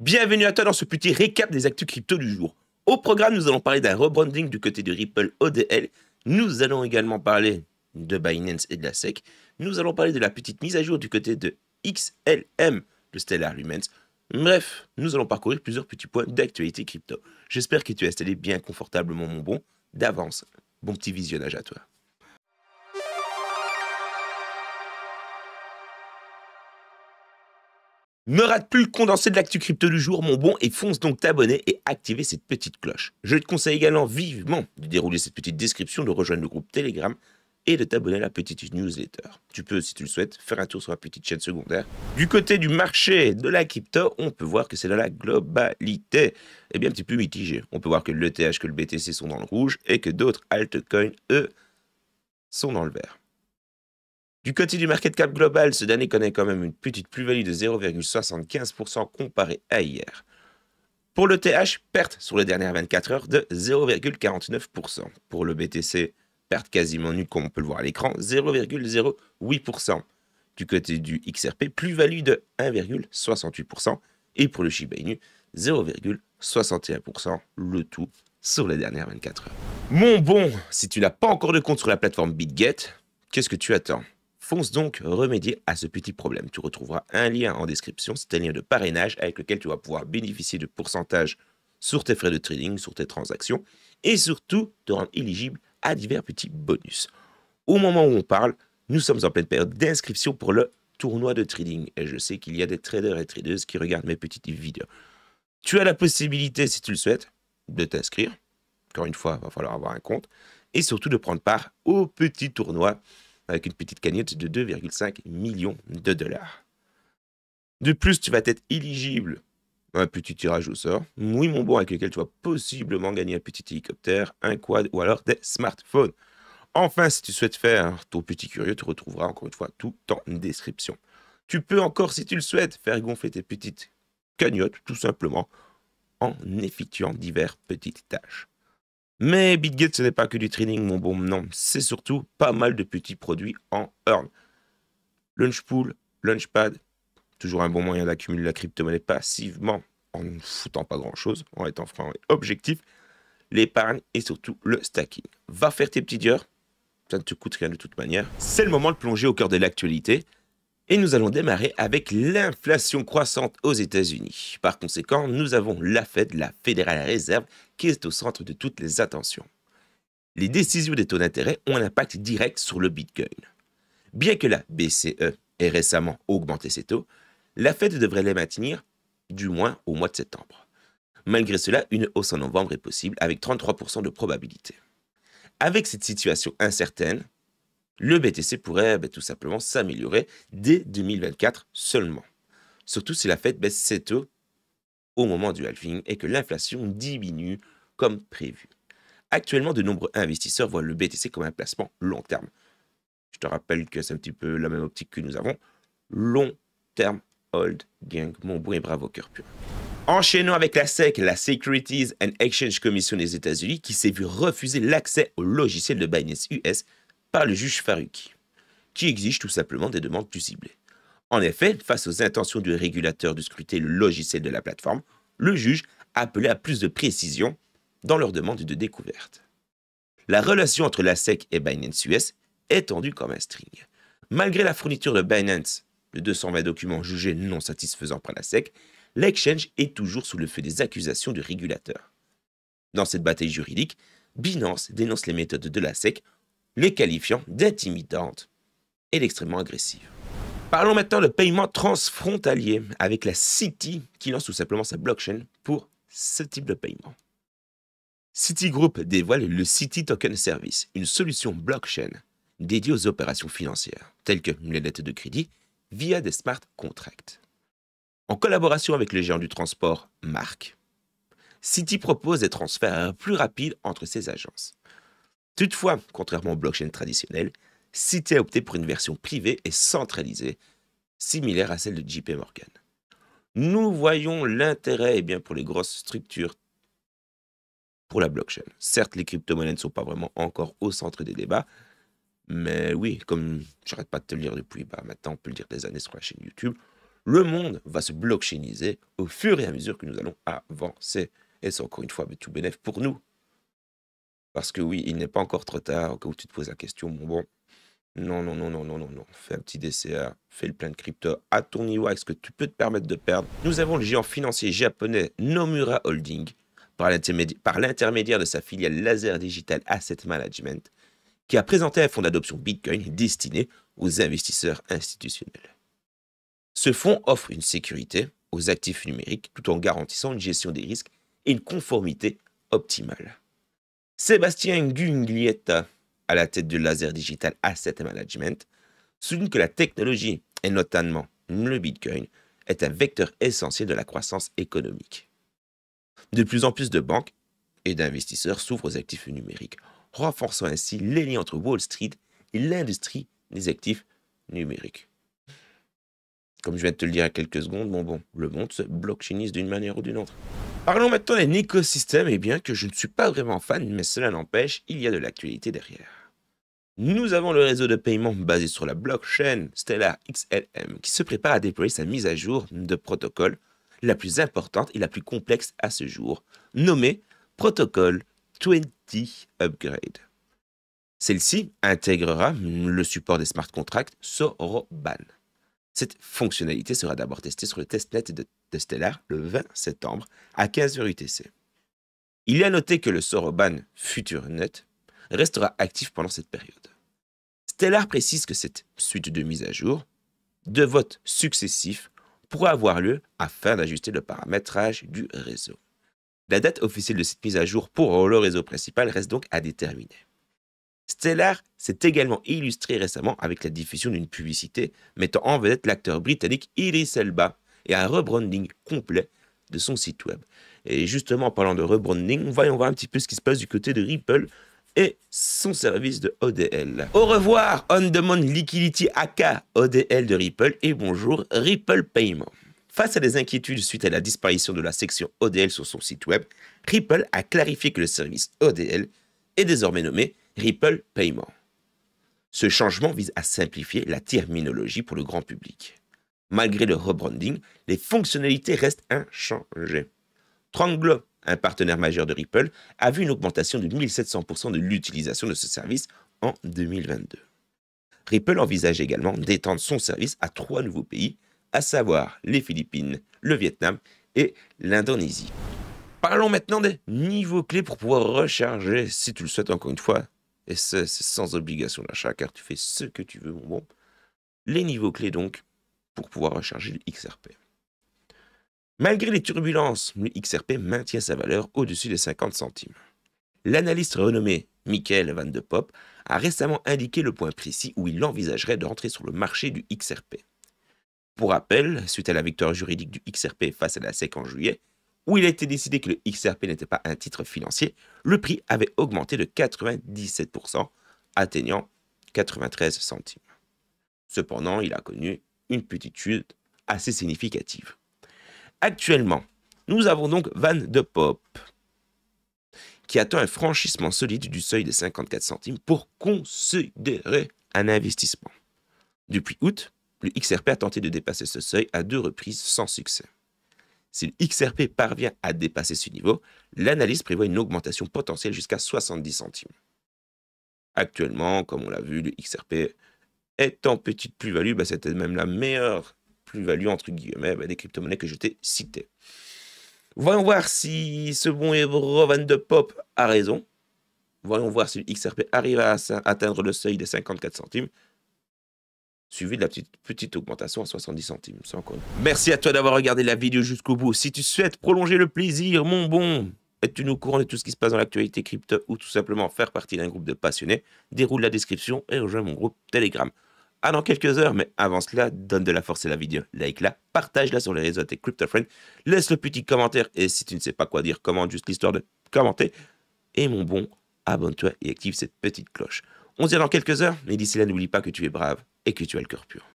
Bienvenue à toi dans ce petit récap des actus crypto du jour. Au programme, nous allons parler d'un rebranding du côté de Ripple ODL. Nous allons également parler de Binance et de la SEC. Nous allons parler de la petite mise à jour du côté de XLM, le Stellar Lumens. Bref, nous allons parcourir plusieurs petits points d'actualité crypto. J'espère que tu es installé bien confortablement, mon bon. D'avance, bon petit visionnage à toi. Ne rate plus le condensé de l'actu crypto du jour, mon bon, et fonce donc t'abonner et activer cette petite cloche. Je te conseille également vivement de dérouler cette petite description, de rejoindre le groupe Telegram et de t'abonner à la petite newsletter. Tu peux, si tu le souhaites, faire un tour sur la petite chaîne secondaire. Du côté du marché de la crypto, on peut voir que c'est dans la globalité eh bien, un petit peu mitigé. On peut voir que l'ETH, que le BTC sont dans le rouge et que d'autres altcoins, eux, sont dans le vert. Du côté du market cap global, ce dernier connaît quand même une petite plus-value de 0,75% comparé à hier. Pour le TH, perte sur les dernières 24 heures de 0,49%. Pour le BTC, perte quasiment nulle comme on peut le voir à l'écran, 0,08%. Du côté du XRP, plus-value de 1,68%. Et pour le Shiba Inu, 0,61%. Le tout sur les dernières 24 heures. Mon bon, si tu n'as pas encore de compte sur la plateforme BitGet, qu'est-ce que tu attends fonce donc remédier à ce petit problème. Tu retrouveras un lien en description, c'est un lien de parrainage avec lequel tu vas pouvoir bénéficier de pourcentages sur tes frais de trading, sur tes transactions et surtout te rendre éligible à divers petits bonus. Au moment où on parle, nous sommes en pleine période d'inscription pour le tournoi de trading et je sais qu'il y a des traders et tradeuses qui regardent mes petites vidéos. Tu as la possibilité, si tu le souhaites, de t'inscrire. Encore une fois, il va falloir avoir un compte et surtout de prendre part au petit tournoi avec une petite cagnotte de 2,5 millions de dollars. De plus, tu vas être éligible à un petit tirage au sort, oui mon bon, avec lequel tu vas possiblement gagner un petit hélicoptère, un quad ou alors des smartphones. Enfin, si tu souhaites faire ton petit curieux, tu retrouveras encore une fois tout en description. Tu peux encore, si tu le souhaites, faire gonfler tes petites cagnottes, tout simplement, en effectuant diverses petites tâches. Mais Bitgate, ce n'est pas que du training mon bon, non. C'est surtout pas mal de petits produits en earn. Launchpool, lunchpad, toujours un bon moyen d'accumuler la crypto-monnaie passivement en ne foutant pas grand-chose, en étant franc et objectif, l'épargne et surtout le stacking. Va faire tes petits heures, ça ne te coûte rien de toute manière. C'est le moment de plonger au cœur de l'actualité. Et nous allons démarrer avec l'inflation croissante aux États-Unis. Par conséquent, nous avons la Fed, la Fédérale Réserve, qui est au centre de toutes les attentions. Les décisions des taux d'intérêt ont un impact direct sur le Bitcoin. Bien que la BCE ait récemment augmenté ses taux, la Fed devrait les maintenir, du moins au mois de septembre. Malgré cela, une hausse en novembre est possible avec 33% de probabilité. Avec cette situation incertaine, le BTC pourrait ben, tout simplement s'améliorer dès 2024 seulement. Surtout si la fête baisse ses taux au moment du halving et que l'inflation diminue comme prévu. Actuellement, de nombreux investisseurs voient le BTC comme un placement long terme. Je te rappelle que c'est un petit peu la même optique que nous avons. Long terme hold gang, mon bon et bravo cœur pur. Enchaînons avec la SEC, la Securities and Exchange Commission des États-Unis, qui s'est vue refuser l'accès au logiciel de Binance US par le juge Faruqi, qui exige tout simplement des demandes plus ciblées. En effet, face aux intentions du régulateur de scruter le logiciel de la plateforme, le juge appelé à plus de précision dans leur demande de découverte. La relation entre la SEC et Binance US est tendue comme un string. Malgré la fourniture de Binance de 220 documents jugés non satisfaisants par la SEC, l'exchange est toujours sous le feu des accusations du régulateur. Dans cette bataille juridique, Binance dénonce les méthodes de la SEC les qualifiant d'intimidantes et d'extrêmement agressives. Parlons maintenant de paiement transfrontalier avec la City qui lance tout simplement sa blockchain pour ce type de paiement. Citigroup dévoile le Citi Token Service, une solution blockchain dédiée aux opérations financières, telles que les lettres de crédit, via des smart contracts. En collaboration avec le géant du transport Marc, Citi propose des transferts plus rapides entre ses agences, Toutefois, contrairement aux blockchains traditionnel, Citi a opté pour une version privée et centralisée, similaire à celle de JP Morgan. Nous voyons l'intérêt eh bien, pour les grosses structures pour la blockchain. Certes, les crypto-monnaies ne sont pas vraiment encore au centre des débats, mais oui, comme j'arrête pas de te le dire depuis bah, maintenant, on peut le dire des années sur la chaîne YouTube, le monde va se blockchainiser au fur et à mesure que nous allons avancer. Et c'est encore une fois tout bénéf pour nous, parce que oui, il n'est pas encore trop tard, au cas où tu te poses la question, bon, bon, non, non, non, non, non, non, non. Fais un petit DCA, fais le plein de crypto à ton niveau est ce que tu peux te permettre de perdre. Nous avons le géant financier japonais Nomura Holding, par l'intermédiaire de sa filiale Laser Digital Asset Management, qui a présenté un fonds d'adoption Bitcoin destiné aux investisseurs institutionnels. Ce fonds offre une sécurité aux actifs numériques tout en garantissant une gestion des risques et une conformité optimale. Sébastien Gunglietta, à la tête du Laser Digital Asset Management, souligne que la technologie, et notamment le Bitcoin, est un vecteur essentiel de la croissance économique. De plus en plus de banques et d'investisseurs s'ouvrent aux actifs numériques, renforçant ainsi les liens entre Wall Street et l'industrie des actifs numériques. Comme je viens de te le dire à quelques secondes, bon bon, le monde se blockchainise d'une manière ou d'une autre. Parlons maintenant d'un écosystème, et eh bien que je ne suis pas vraiment fan, mais cela n'empêche, il y a de l'actualité derrière. Nous avons le réseau de paiement basé sur la blockchain Stellar XLM qui se prépare à déployer sa mise à jour de protocole la plus importante et la plus complexe à ce jour, nommée Protocol 20 Upgrade. Celle-ci intégrera le support des smart contracts Soroban. Cette fonctionnalité sera d'abord testée sur le testnet de Stellar le 20 septembre à 15h UTC. Il est à noter que le Soroban FutureNet restera actif pendant cette période. Stellar précise que cette suite de mise à jour, de votes successifs, pourra avoir lieu afin d'ajuster le paramétrage du réseau. La date officielle de cette mise à jour pour le réseau principal reste donc à déterminer. Stellar s'est également illustré récemment avec la diffusion d'une publicité mettant en vedette l'acteur britannique Iris Elba et un rebranding complet de son site web. Et justement, en parlant de rebranding, voyons voir un petit peu ce qui se passe du côté de Ripple et son service de ODL. Au revoir, On Demand Liquidity AK ODL de Ripple et bonjour Ripple Payment. Face à des inquiétudes suite à la disparition de la section ODL sur son site web, Ripple a clarifié que le service ODL est désormais nommé Ripple Payment. Ce changement vise à simplifier la terminologie pour le grand public. Malgré le rebranding, les fonctionnalités restent inchangées. Tranglo, un partenaire majeur de Ripple, a vu une augmentation de 1700% de l'utilisation de ce service en 2022. Ripple envisage également d'étendre son service à trois nouveaux pays, à savoir les Philippines, le Vietnam et l'Indonésie. Parlons maintenant des niveaux clés pour pouvoir recharger, si tu le souhaites encore une fois, et c'est sans obligation d'achat car tu fais ce que tu veux, mon bon. Les niveaux clés donc pour pouvoir recharger le XRP. Malgré les turbulences, le XRP maintient sa valeur au-dessus des 50 centimes. L'analyste renommé Michael Van de Pop a récemment indiqué le point précis où il envisagerait de rentrer sur le marché du XRP. Pour rappel, suite à la victoire juridique du XRP face à la SEC en juillet, où il a été décidé que le XRP n'était pas un titre financier, le prix avait augmenté de 97%, atteignant 93 centimes. Cependant, il a connu une petite chute assez significative. Actuellement, nous avons donc Van de Pop qui attend un franchissement solide du seuil des 54 centimes pour considérer un investissement. Depuis août, le XRP a tenté de dépasser ce seuil à deux reprises sans succès. Si le XRP parvient à dépasser ce niveau, l'analyse prévoit une augmentation potentielle jusqu'à 70 centimes. Actuellement, comme on l'a vu, le XRP étant petite plus-value, bah, c'était même la meilleure plus-value, entre guillemets, bah, des crypto-monnaies que je t'ai citées. Voyons voir si ce bon héros Van de Pop a raison. Voyons voir si XRP arrive à atteindre le seuil des 54 centimes suivi de la petite, augmentation à 70 centimes. Merci à toi d'avoir regardé la vidéo jusqu'au bout. Si tu souhaites prolonger le plaisir, mon bon, être tu au courant de tout ce qui se passe dans l'actualité crypto ou tout simplement faire partie d'un groupe de passionnés, déroule la description et rejoins mon groupe Telegram. Ah, dans quelques heures, mais avant cela, donne de la force à la vidéo, like-la, partage-la sur les réseaux crypto-friends, laisse le petit commentaire et si tu ne sais pas quoi dire, commente juste l'histoire de commenter. Et mon bon, abonne-toi et active cette petite cloche. On se dit dans quelques heures, mais d'ici là, n'oublie pas que tu es brave et que tu as le cœur pur.